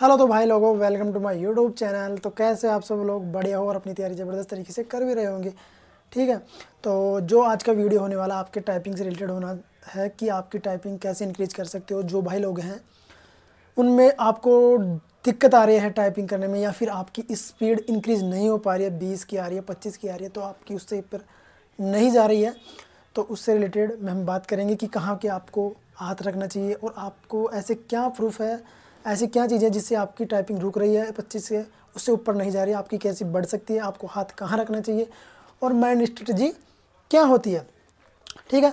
hello तो भाई लोगों welcome to my YouTube channel तो कैसे आप सब लोग बढ़िया हो और अपनी तैयारी ज़बरदस्त तरीके से कर भी रहे होंगे ठीक है तो जो आज का वीडियो होने वाला आपके टाइपिंग से रिलेटेड होना है कि आपकी टाइपिंग कैसे इंक्रीज कर सकते हो जो भाई लोग हैं उनमें आपको दिक्कत आ रही है टाइपिंग करने में या फिर आपकी स्पीड इंक्रीज़ नहीं हो पा रही है बीस की आ रही है पच्चीस की आ रही है तो आपकी उससे पर नहीं जा रही है तो उससे रिलेटेड हम बात करेंगे कि कहाँ के आपको हाथ रखना चाहिए और आपको ऐसे क्या प्रूफ है ऐसी क्या चीज़ें जिससे आपकी टाइपिंग रुक रही है पच्चीस से उससे ऊपर नहीं जा रही आपकी कैसी बढ़ सकती है आपको हाथ कहाँ रखना चाहिए और माइंड स्ट्रेटजी क्या होती है ठीक है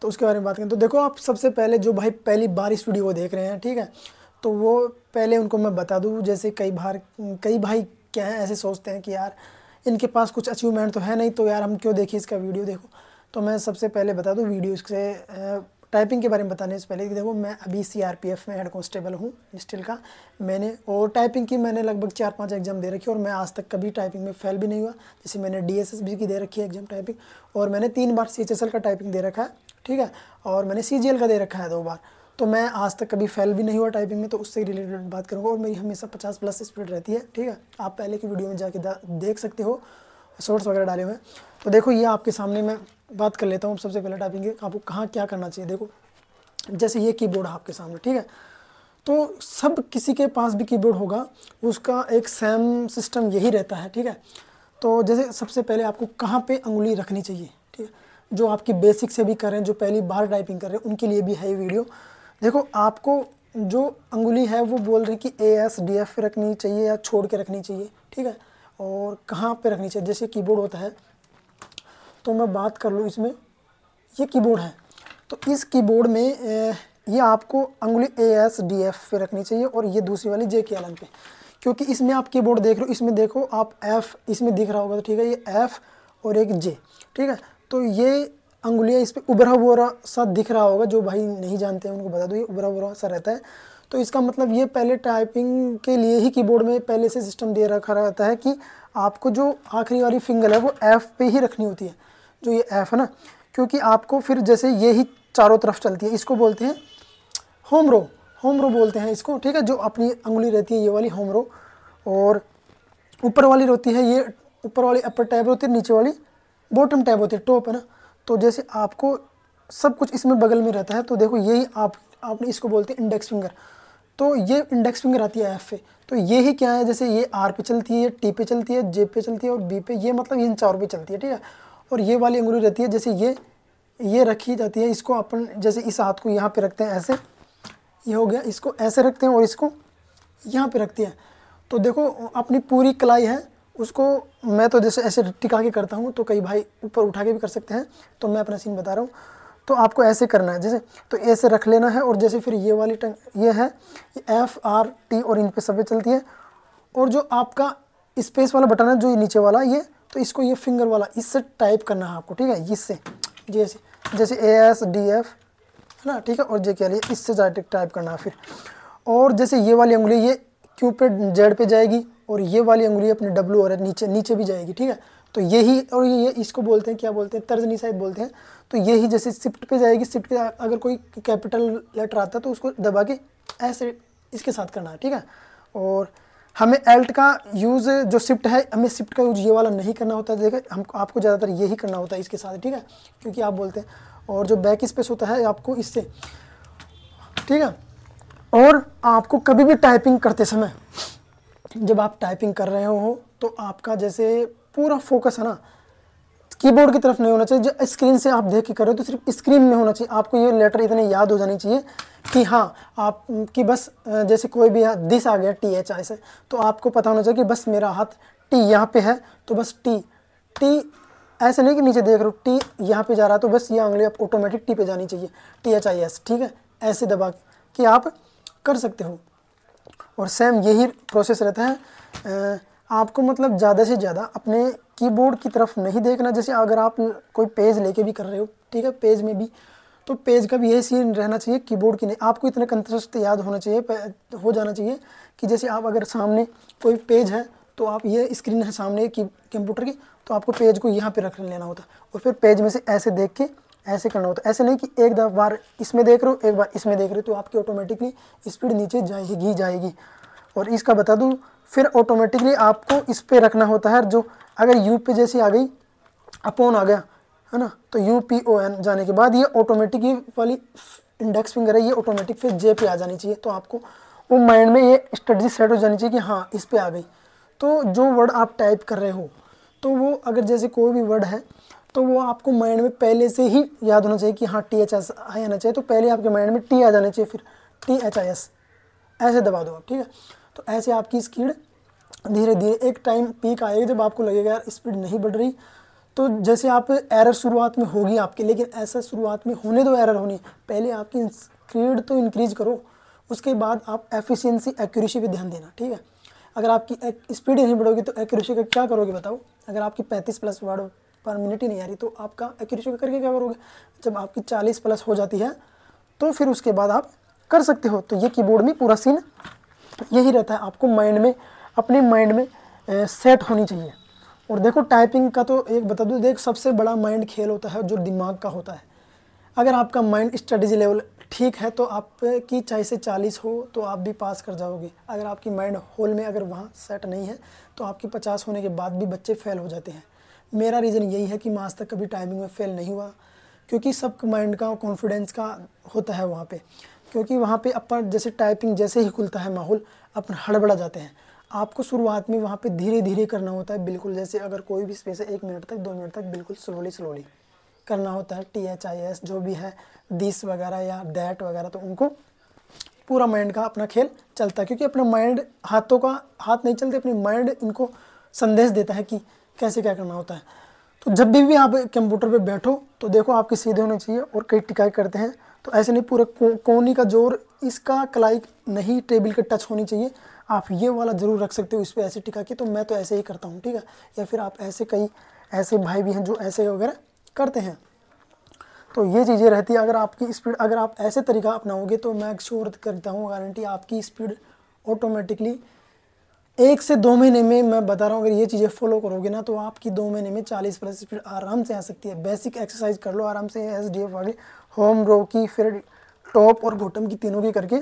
तो उसके बारे में बात करें तो देखो आप सबसे पहले जो भाई पहली बार इस वीडियो को देख रहे हैं ठीक है तो वो पहले उनको मैं बता दूँ जैसे कई बार कई भाई क्या है ऐसे सोचते हैं कि यार इनके पास कुछ अचीवमेंट तो है नहीं तो यार हम क्यों देखें इसका वीडियो देखो तो मैं सबसे पहले बता दूँ वीडियो इससे टाइपिंग के बारे में बताने से पहले देखो मैं अभी सीआरपीएफ में हेड कॉन्स्टेबल हूँ स्टिल का मैंने और टाइपिंग की मैंने लगभग चार पांच एग्जाम दे रखी और मैं आज तक कभी टाइपिंग में फेल भी नहीं हुआ जैसे मैंने डी की दे रखी है एग्जाम टाइपिंग और मैंने तीन बार सी का टाइपिंग दे रखा है ठीक है और मैंने सी का दे रखा है दो बार तो मैं आज तक कभी फेल भी नहीं हुआ टाइपिंग में तो उससे रिलेटेड बात करूँगा और मेरी हमेशा पचास प्लस स्पीड रहती है ठीक है आप पहले की वीडियो में जाके देख सकते हो सोर्स वगैरह डाले हुए हैं तो देखो ये आपके सामने मैं बात कर लेता हूँ सबसे पहले टाइपिंग आपको कहाँ क्या करना चाहिए देखो जैसे ये कीबोर्ड है आपके सामने ठीक है तो सब किसी के पास भी कीबोर्ड होगा उसका एक सेम सिस्टम यही रहता है ठीक है तो जैसे सबसे पहले आपको कहाँ पे अंगुली रखनी चाहिए ठीक है जो आपकी बेसिक से भी कर रहे हैं जो पहली बार टाइपिंग कर रहे हैं उनके लिए भी है ये वीडियो देखो आपको जो अंगुली है वो बोल रही कि ए एस डी एफ रखनी चाहिए या छोड़ के रखनी चाहिए ठीक है और कहाँ पे रखनी चाहिए जैसे कीबोर्ड होता है तो मैं बात कर लूँ इसमें ये कीबोर्ड है तो इस कीबोर्ड में ये आपको अंगुली ए एस डी एफ पे रखनी चाहिए और ये दूसरी वाली जे के एलन पे क्योंकि इसमें आप कीबोर्ड देख रहे हो इसमें देखो आप एफ़ इसमें दिख रहा होगा तो ठीक है ये एफ़ और एक जे ठीक है तो ये अंगुलियाँ इस पर उभरा हुआ सा दिख रहा होगा जो भाई नहीं जानते हैं उनको बता दो ये उभरा हुआ सा रहता है तो इसका मतलब ये पहले टाइपिंग के लिए ही कीबोर्ड में पहले से सिस्टम दे रखा रहता है कि आपको जो आखिरी वाली फिंगर है वो एफ़ पे ही रखनी होती है जो ये एफ़ है ना क्योंकि आपको फिर जैसे ये ही चारों तरफ चलती है इसको बोलते हैं होम रो होम रो बोलते हैं इसको ठीक है जो अपनी अंगुली रहती है ये वाली होम रो और ऊपर वाली रहती है ये ऊपर वाली अपर टैब होती है नीचे वाली बॉटम टैब होती है टॉप है ना तो जैसे आपको सब कुछ इसमें बगल में रहता है तो देखो यही आप आपने इसको बोलते हैं इंडेक्स फिंगर तो ये इंडेक्स फिंगर आती है एफ पे तो ये ही क्या है जैसे ये आर पे चलती है टी पे चलती है जे पे चलती है और बी पे ये मतलब इन चारों पे चलती है ठीक है और ये वाली अंगुली रहती है जैसे ये ये रखी जाती है इसको अपन जैसे इस हाथ को यहाँ पे रखते हैं ऐसे ये हो गया इसको ऐसे रखते हैं और इसको यहाँ पे रखते हैं तो देखो अपनी पूरी कलाई है उसको मैं तो जैसे ऐसे टिका के करता हूँ तो कई भाई ऊपर उठा के भी कर सकते हैं तो मैं अपना सीन बता रहा हूँ तो आपको ऐसे करना है जैसे तो ऐसे रख लेना है और जैसे फिर ये वाली टंग ये है एफ आर टी और इन पे सब चलती है और जो आपका स्पेस वाला बटन है जो ये नीचे वाला ये तो इसको ये फिंगर वाला इससे टाइप करना है आपको ठीक है इससे जैसे जैसे ए एस डी एफ है ना ठीक है और जे क्या लिए इससे ज़्यादा टाइप करना है फिर और जैसे ये वाली उंगली ये क्यू पे जेड पे जाएगी और ये वाली उंगली अपने डब्ल्यू और नीचे नीचे भी जाएगी ठीक है तो यही और ये इसको बोलते हैं क्या बोलते हैं तर्जनी शायद बोलते हैं तो यही जैसे शिफ्ट पे जाएगी शिफ्ट के अगर कोई कैपिटल लेटर आता है तो उसको दबा के ऐसे इसके साथ करना है ठीक है और हमें एल्ट का यूज़ जो शिफ्ट है हमें शिफ्ट का यूज ये वाला नहीं करना होता है देखा हम आपको ज़्यादातर यही करना होता है इसके साथ ठीक है क्योंकि आप बोलते हैं और जो बैक स्पेस होता है आपको इससे ठीक है और आपको कभी भी टाइपिंग करते समय जब आप टाइपिंग कर रहे हो तो आपका जैसे पूरा फोकस है ना कीबोर्ड की तरफ नहीं होना चाहिए जो स्क्रीन से आप देख के करें तो सिर्फ स्क्रीन में होना चाहिए आपको ये लेटर इतने याद हो जानी चाहिए कि हाँ आप कि बस जैसे कोई भी दिस आ गया टी एच आई से तो आपको पता होना चाहिए कि बस मेरा हाथ टी यहाँ पे है तो बस टी टी ऐसे नहीं कि नीचे देख रहे हो टी यहाँ पे जा रहा है तो बस ये अंगली आप ऑटोमेटिक टी पे जानी चाहिए टी एच आई एस ठीक है ऐसे दबा के आप कर सकते हो और सेम यही प्रोसेस रहता है आपको मतलब ज़्यादा से ज़्यादा अपने कीबोर्ड की तरफ नहीं देखना जैसे अगर आप कोई पेज लेके भी कर रहे हो ठीक है पेज में भी तो पेज का भी यही सीन रहना चाहिए कीबोर्ड की नहीं आपको इतना कंसेप्ट याद होना चाहिए हो जाना चाहिए कि जैसे आप अगर सामने कोई पेज है तो आप ये स्क्रीन है सामने की कंप्यूटर की तो आपको पेज को यहाँ पर रख लेना होता और फिर पेज में से ऐसे देख के ऐसे करना होता ऐसे नहीं कि एक बार इसमें देख रहे हो एक बार इसमें देख रहे हो तो आपकी ऑटोमेटिकली स्पीड नीचे जाएगी जाएगी और इसका बता दूँ फिर ऑटोमेटिकली आपको इस पर रखना होता है जो अगर यू पे जैसी आ गई अपोन आ गया है ना तो यू पी ओ एन जाने के बाद ये ऑटोमेटिक वाली इंडेक्स फिंगर है ये ऑटोमेटिक फिर जे पे आ जानी चाहिए तो आपको वो माइंड में ये स्ट्रेटजी सेट हो जानी चाहिए कि हाँ इस पर आ गई तो जो वर्ड आप टाइप कर रहे हो तो वो अगर जैसे कोई भी वर्ड है तो वो आपको माइंड में पहले से ही याद होना चाहिए कि हाँ टी एच एस आना चाहिए तो पहले आपके माइंड में टी आ जाना चाहिए फिर टी एच आई एस ऐसे दबा दो आप ठीक है तो ऐसे आपकी स्पीड धीरे धीरे एक टाइम पीक आएगा जब आपको लगेगा यार स्पीड नहीं बढ़ रही तो जैसे आप एरर शुरुआत में होगी आपकी लेकिन ऐसा शुरुआत में होने दो एरर होनी पहले आपकी स्पीड तो इंक्रीज़ करो उसके बाद आप एफिशिएंसी एक्यूरेसी पे ध्यान देना ठीक है अगर आपकी स्पीड नहीं बढ़ोगी तो एक्यूरेसी का क्या करोगे बताओ अगर आपकी पैंतीस प्लस वर्ड पर मिनट ही नहीं आ रही तो आपका एक्यूरेसी का करके क्या करोगे जब आपकी चालीस प्लस हो जाती है तो फिर उसके बाद आप कर सकते हो तो ये कीबोर्ड में पूरा सीन यही रहता है आपको माइंड में अपने माइंड में सेट होनी चाहिए और देखो टाइपिंग का तो एक बता दूँ देख सबसे बड़ा माइंड खेल होता है जो दिमाग का होता है अगर आपका माइंड स्ट्रेटजी लेवल ठीक है तो आपकी चाहे से चालीस हो तो आप भी पास कर जाओगे अगर आपकी माइंड होल में अगर वहाँ सेट नहीं है तो आपकी पचास होने के बाद भी बच्चे फेल हो जाते हैं मेरा रीज़न यही है कि मैं आज तक कभी टाइमिंग में फेल नहीं हुआ क्योंकि सब माइंड का कॉन्फिडेंस का होता है वहाँ पर क्योंकि वहाँ पे अपन जैसे टाइपिंग जैसे ही खुलता है माहौल अपन हड़बड़ा जाते हैं आपको शुरुआत में वहाँ पे धीरे धीरे करना होता है बिल्कुल जैसे अगर कोई भी स्पेस है एक मिनट तक दो मिनट तक बिल्कुल स्लोली स्लोली करना होता है टी एच आई एस जो भी है दिस वगैरह या डैट वगैरह तो उनको पूरा माइंड का अपना खेल चलता है क्योंकि अपना माइंड हाथों का हाथ नहीं चलते अपने माइंड इनको संदेश देता है कि कैसे क्या करना होता है तो जब भी भी आप कंप्यूटर पे बैठो तो देखो आपके सीधे होने चाहिए और कई टिकाई करते हैं तो ऐसे नहीं पूरा को, कोनी का जोर इसका कलाई नहीं टेबल के टच होनी चाहिए आप ये वाला ज़रूर रख सकते हो इस पर ऐसे टिका के तो मैं तो ऐसे ही करता हूँ ठीक है या फिर आप ऐसे कई ऐसे भाई भी हैं जो ऐसे वगैरह करते हैं तो ये चीज़ें रहती है अगर आपकी स्पीड अगर आप ऐसे तरीका अपनाओगे तो मैं श्योर करता हूँ गारंटी आपकी स्पीड ऑटोमेटिकली एक से दो महीने में मैं बता रहा हूँ अगर ये चीज़ें फॉलो करोगे ना तो आपकी दो महीने में चालीस प्लस स्पीड आराम से आ सकती है बेसिक एक्सरसाइज कर लो आराम से एस डी एफ वाले होम रो की फिर टॉप और बॉटम की तीनों की करके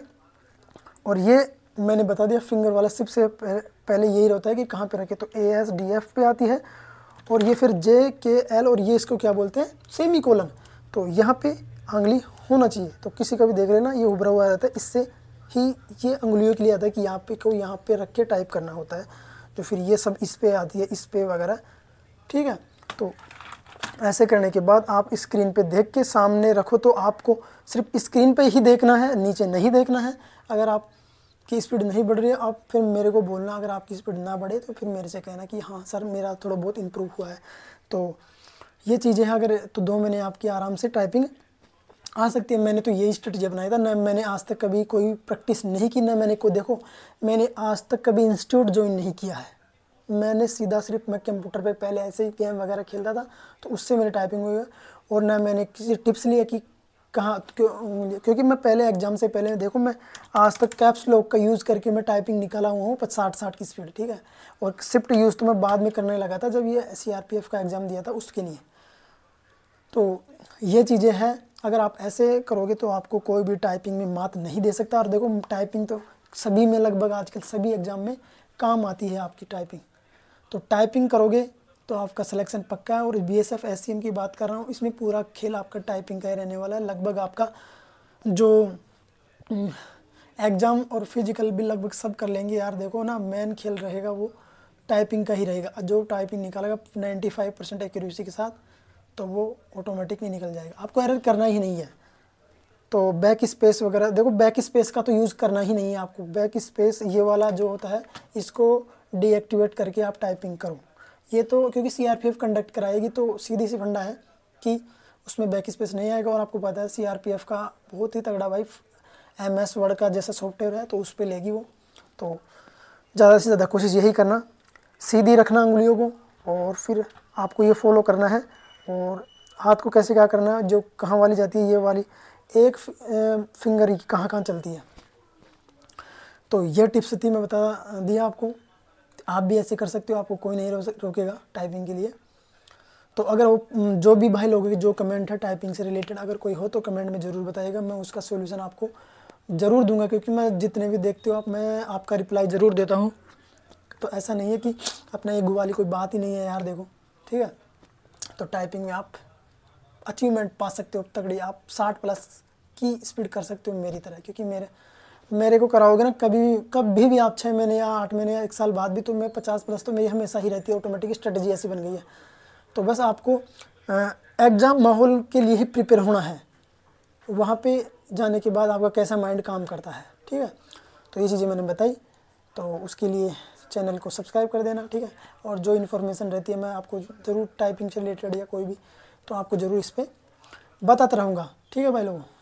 और ये मैंने बता दिया फिंगर वाला सिप से पहले यही रहता है कि कहाँ पे रखे तो ए एस डी एफ पे आती है और ये फिर जे के एल और ये इसको क्या बोलते हैं सेमी कोलन तो यहाँ पे आंगली होना चाहिए तो किसी का भी देख लेना ये उभरा हुआ रहता है इससे ही ये उंगलियों के लिए आता है कि यहाँ पे को यहाँ पे रख के टाइप करना होता है तो फिर ये सब इस पर आती है इस पर वगैरह ठीक है तो ऐसे करने के बाद आप स्क्रीन पे देख के सामने रखो तो आपको सिर्फ स्क्रीन पे ही देखना है नीचे नहीं देखना है अगर आप की स्पीड नहीं बढ़ रही है आप फिर मेरे को बोलना अगर आपकी स्पीड ना बढ़े तो फिर मेरे से कहना कि हाँ सर मेरा थोड़ा बहुत इम्प्रूव हुआ है तो ये चीज़ें हैं अगर तो दो महीने आपकी आराम से टाइपिंग आ सकती है मैंने तो यही स्ट्रेटजी बनाया था ना मैंने आज तक कभी कोई प्रैक्टिस नहीं की ना मैंने को देखो मैंने आज तक कभी इंस्टीट्यूट ज्वाइन नहीं किया है मैंने सीधा सिर्फ मैं कंप्यूटर पे पहले ऐसे ही गेम वगैरह खेलता था तो उससे मेरी टाइपिंग हुई है और ना मैंने किसी टिप्स लिया कि कहाँ क्यों, क्योंकि मैं पहले एग्जाम से पहले देखो मैं आज तक कैप्स लॉक का यूज़ करके मैं टाइपिंग निकाला हुआ हूँ साठ साठ की स्पीड ठीक है और शिफ्ट यूज़ तो मैं बाद में करने लगा था जब ये सी का एग्ज़ाम दिया था उसके लिए तो ये चीज़ें हैं अगर आप ऐसे करोगे तो आपको कोई भी टाइपिंग में मात नहीं दे सकता और देखो टाइपिंग तो सभी में लगभग आजकल सभी एग्ज़ाम में काम आती है आपकी टाइपिंग तो टाइपिंग करोगे तो आपका सिलेक्शन पक्का है और बी एस एफ एस की बात कर रहा हूँ इसमें पूरा खेल आपका टाइपिंग का ही रहने वाला है लगभग आपका जो एग्ज़ाम हम्म, और फिजिकल भी लगभग सब कर लेंगे यार देखो ना मेन खेल रहेगा वो टाइपिंग का ही रहेगा जो टाइपिंग निकालेगा 95 परसेंट एक्यूरेसी के साथ तो वो ऑटोमेटिकली निकल जाएगा आपको एरर करना ही नहीं है तो बैक स्पेस वगैरह देखो बैक स्पेस का तो यूज़ करना ही नहीं है आपको बैक स्पेस ये वाला जो होता है इसको डीएक्टिवेट करके आप टाइपिंग करो ये तो क्योंकि सी कंडक्ट कराएगी तो सीधी सी फंडा है कि उसमें बैक स्पेस नहीं आएगा और आपको पता है सी का बहुत ही तगड़ा भाई एम एस वर्ड का जैसा सॉफ्टवेयर है तो उस पर लेगी वो तो ज़्यादा से ज़्यादा कोशिश यही करना सीधी रखना उंगलियों को और फिर आपको ये फॉलो करना है और हाथ को कैसे क्या करना है जो कहाँ वाली जाती है ये वाली एक फिंगर ही कहाँ कहाँ चलती है तो ये टिप्स थी मैं बता दिया आपको आप भी ऐसे कर सकते हो आपको कोई नहीं रोकेगा टाइपिंग के लिए तो अगर वो जो भी भाई लोगों की जो कमेंट है टाइपिंग से रिलेटेड अगर कोई हो तो कमेंट में ज़रूर बताइएगा मैं उसका सोल्यूशन आपको ज़रूर दूंगा क्योंकि मैं जितने भी देखते हो आप मैं आपका रिप्लाई ज़रूर देता हूँ तो ऐसा नहीं है कि अपना ये वाली कोई बात ही नहीं है यार देखो ठीक है तो टाइपिंग में आप अचीवमेंट पा सकते हो तगड़ी आप साठ प्लस की स्पीड कर सकते हो मेरी तरह क्योंकि मेरे मेरे को कराओगे ना कभी कभी भी, आप छः महीने या आठ महीने या एक साल बाद भी तो मैं पचास प्लस तो मेरी हमेशा ही रहती है ऑटोमेटिक स्ट्रेटजी ऐसी बन गई है तो बस आपको एग्ज़ाम माहौल के लिए ही प्रिपेयर होना है वहाँ पे जाने के बाद आपका कैसा माइंड काम करता है ठीक है तो ये चीज़ें मैंने बताई तो उसके लिए चैनल को सब्सक्राइब कर देना ठीक है और जो इन्फॉर्मेशन रहती है मैं आपको ज़रूर टाइपिंग से रिलेटेड या कोई भी तो आपको ज़रूर इस पर बताता रहूँगा ठीक है भाई लोगों